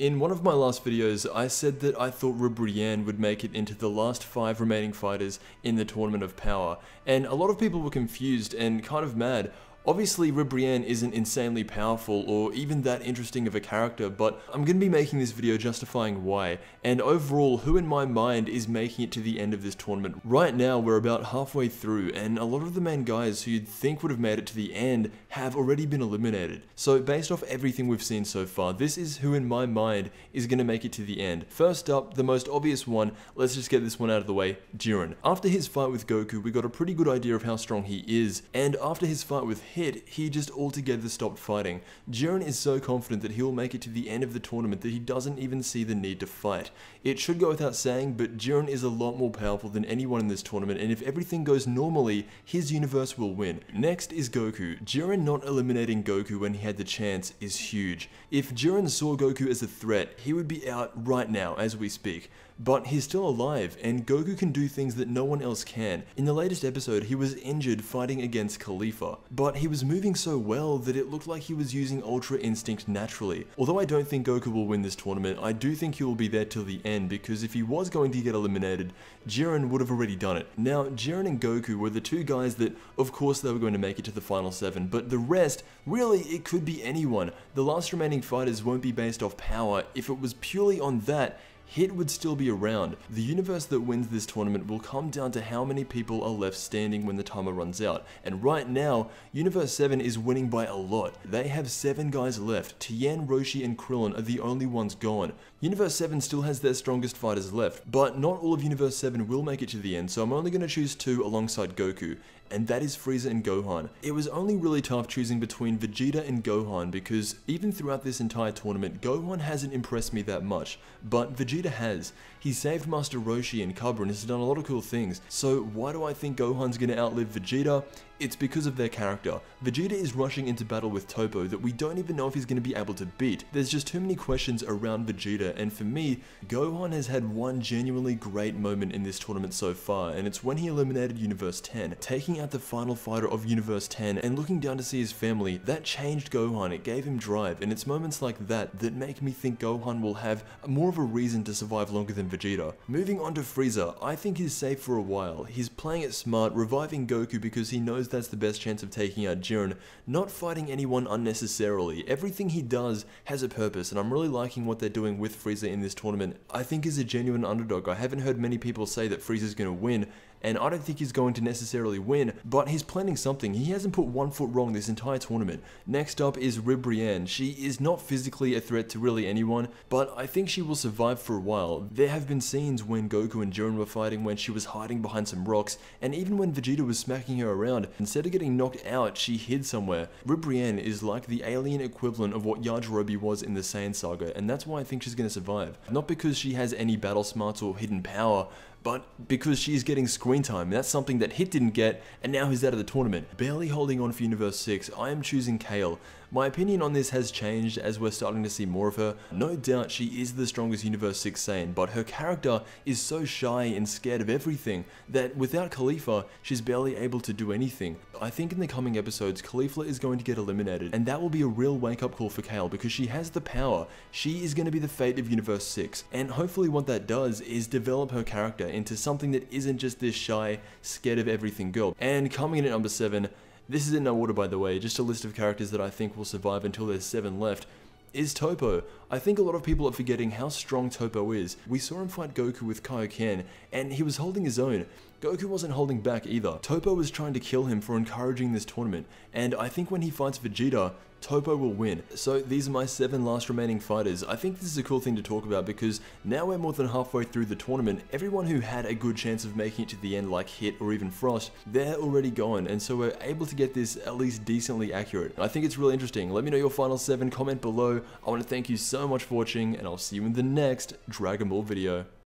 In one of my last videos, I said that I thought Rubrianne would make it into the last five remaining fighters in the Tournament of Power, and a lot of people were confused and kind of mad Obviously, Rebrienne isn't insanely powerful or even that interesting of a character, but I'm going to be making this video justifying why, and overall, who in my mind is making it to the end of this tournament. Right now, we're about halfway through, and a lot of the main guys who you'd think would have made it to the end have already been eliminated. So based off everything we've seen so far, this is who in my mind is going to make it to the end. First up, the most obvious one, let's just get this one out of the way, Jiren. After his fight with Goku, we got a pretty good idea of how strong he is, and after his fight with him, hit, he just altogether stopped fighting. Jiren is so confident that he'll make it to the end of the tournament that he doesn't even see the need to fight. It should go without saying, but Jiren is a lot more powerful than anyone in this tournament, and if everything goes normally, his universe will win. Next is Goku. Jiren not eliminating Goku when he had the chance is huge. If Jiren saw Goku as a threat, he would be out right now as we speak but he's still alive, and Goku can do things that no one else can. In the latest episode, he was injured fighting against Khalifa, but he was moving so well that it looked like he was using Ultra Instinct naturally. Although I don't think Goku will win this tournament, I do think he will be there till the end, because if he was going to get eliminated, Jiren would have already done it. Now, Jiren and Goku were the two guys that, of course, they were going to make it to the final seven, but the rest, really, it could be anyone. The last remaining fighters won't be based off power. If it was purely on that, Hit would still be around. The universe that wins this tournament will come down to how many people are left standing when the timer runs out. And right now, Universe 7 is winning by a lot. They have 7 guys left. Tien, Roshi, and Krillin are the only ones gone. Universe 7 still has their strongest fighters left, but not all of Universe 7 will make it to the end, so I'm only going to choose two alongside Goku and that is Frieza and Gohan. It was only really tough choosing between Vegeta and Gohan because even throughout this entire tournament, Gohan hasn't impressed me that much, but Vegeta Vegeta has. He saved Master Roshi and Cub and has done a lot of cool things, so why do I think Gohan's gonna outlive Vegeta? It's because of their character. Vegeta is rushing into battle with Topo that we don't even know if he's going to be able to beat. There's just too many questions around Vegeta and for me, Gohan has had one genuinely great moment in this tournament so far and it's when he eliminated Universe 10, taking out the final fighter of Universe 10 and looking down to see his family. That changed Gohan, it gave him drive and it's moments like that that make me think Gohan will have more of a reason to survive longer than Vegeta. Moving on to Frieza, I think he's safe for a while. He's playing it smart, reviving Goku because he knows that's the best chance of taking out Jiren, not fighting anyone unnecessarily. Everything he does has a purpose, and I'm really liking what they're doing with Frieza in this tournament. I think he's a genuine underdog. I haven't heard many people say that Frieza's going to win, and I don't think he's going to necessarily win, but he's planning something. He hasn't put one foot wrong this entire tournament. Next up is Ribrianne. She is not physically a threat to really anyone, but I think she will survive for a while. There have been scenes when Goku and Jiren were fighting when she was hiding behind some rocks, and even when Vegeta was smacking her around, instead of getting knocked out, she hid somewhere. Ribrianne is like the alien equivalent of what Yajirobe was in the Saiyan Saga, and that's why I think she's going to survive. Not because she has any battle smarts or hidden power, but because she's getting screen time, that's something that Hit didn't get, and now he's out of the tournament. Barely holding on for Universe 6, I am choosing Kale. My opinion on this has changed as we're starting to see more of her. No doubt she is the strongest Universe 6 Saiyan, but her character is so shy and scared of everything that without Khalifa, she's barely able to do anything. I think in the coming episodes, Khalifa is going to get eliminated, and that will be a real wake-up call for Kale because she has the power. She is going to be the fate of Universe 6, and hopefully what that does is develop her character into something that isn't just this shy, scared of everything girl. And coming in at number 7, this is in no order by the way, just a list of characters that I think will survive until there's 7 left, is Topo. I think a lot of people are forgetting how strong Topo is. We saw him fight Goku with Kaioken, and he was holding his own. Goku wasn't holding back either. Topo was trying to kill him for encouraging this tournament, and I think when he fights Vegeta, Topo will win. So these are my 7 last remaining fighters. I think this is a cool thing to talk about because now we're more than halfway through the tournament. Everyone who had a good chance of making it to the end like Hit or even Frost, they're already gone and so we're able to get this at least decently accurate. I think it's really interesting. Let me know your final 7, comment below. I want to thank you so so much for watching, and I'll see you in the next Dragon Ball video.